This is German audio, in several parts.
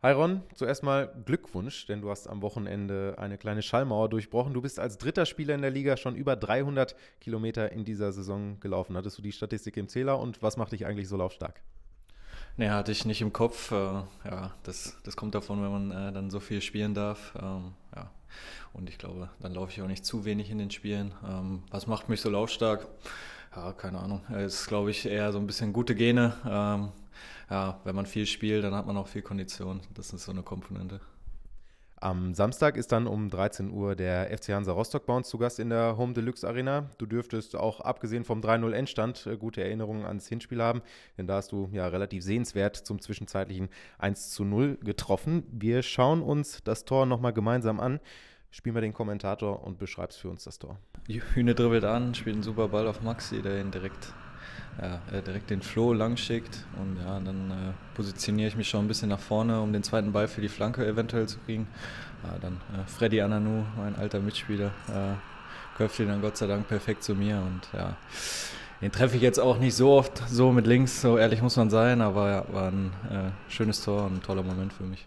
Hi Ron, zuerst mal Glückwunsch, denn du hast am Wochenende eine kleine Schallmauer durchbrochen. Du bist als dritter Spieler in der Liga schon über 300 Kilometer in dieser Saison gelaufen. Hattest du die Statistik im Zähler und was macht dich eigentlich so laufstark? Nee, hatte ich nicht im Kopf. Äh, ja, das, das kommt davon, wenn man äh, dann so viel spielen darf. Ähm, ja. Und ich glaube, dann laufe ich auch nicht zu wenig in den Spielen. Ähm, was macht mich so laufstark? Ja, keine Ahnung. Es ist, glaube ich, eher so ein bisschen gute Gene. Ähm, ja, wenn man viel spielt, dann hat man auch viel Kondition. Das ist so eine Komponente. Am Samstag ist dann um 13 Uhr der FC Hansa Rostock bei uns zu Gast in der Home Deluxe Arena. Du dürftest auch abgesehen vom 3-0 Endstand äh, gute Erinnerungen ans Hinspiel haben, denn da hast du ja relativ sehenswert zum zwischenzeitlichen 1-0 getroffen. Wir schauen uns das Tor nochmal gemeinsam an. Spiel mal den Kommentator und beschreibst für uns das Tor. Hühne dribbelt an, spielt einen super Ball auf Maxi, der ihn direkt ja, äh, direkt den Flo lang schickt und ja, dann äh, positioniere ich mich schon ein bisschen nach vorne, um den zweiten Ball für die Flanke eventuell zu kriegen. Ja, dann äh, Freddy Ananou, mein alter Mitspieler, äh, köpft ihn dann Gott sei Dank perfekt zu mir und ja, den treffe ich jetzt auch nicht so oft so mit links, so ehrlich muss man sein, aber ja, war ein äh, schönes Tor und ein toller Moment für mich.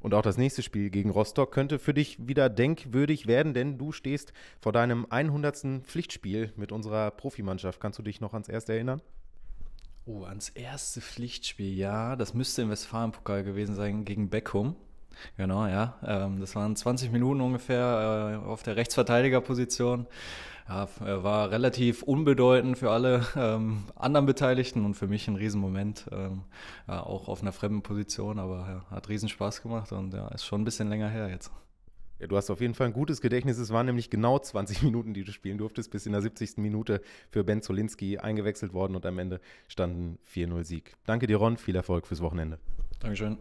Und auch das nächste Spiel gegen Rostock könnte für dich wieder denkwürdig werden, denn du stehst vor deinem 100. Pflichtspiel mit unserer Profimannschaft. Kannst du dich noch ans erste erinnern? Oh, ans erste Pflichtspiel, ja. Das müsste im Westfalenpokal gewesen sein gegen Beckum. Genau, ja. Ähm, das waren 20 Minuten ungefähr äh, auf der Rechtsverteidigerposition. Ja, äh, war relativ unbedeutend für alle ähm, anderen Beteiligten und für mich ein Riesenmoment, ähm, ja, auch auf einer fremden Position, aber ja, hat riesen Spaß gemacht und ja, ist schon ein bisschen länger her jetzt. Ja, du hast auf jeden Fall ein gutes Gedächtnis. Es waren nämlich genau 20 Minuten, die du spielen durftest, bis in der 70. Minute für Ben Zolinski eingewechselt worden und am Ende standen 4-0 Sieg. Danke dir, Ron. Viel Erfolg fürs Wochenende. Dankeschön.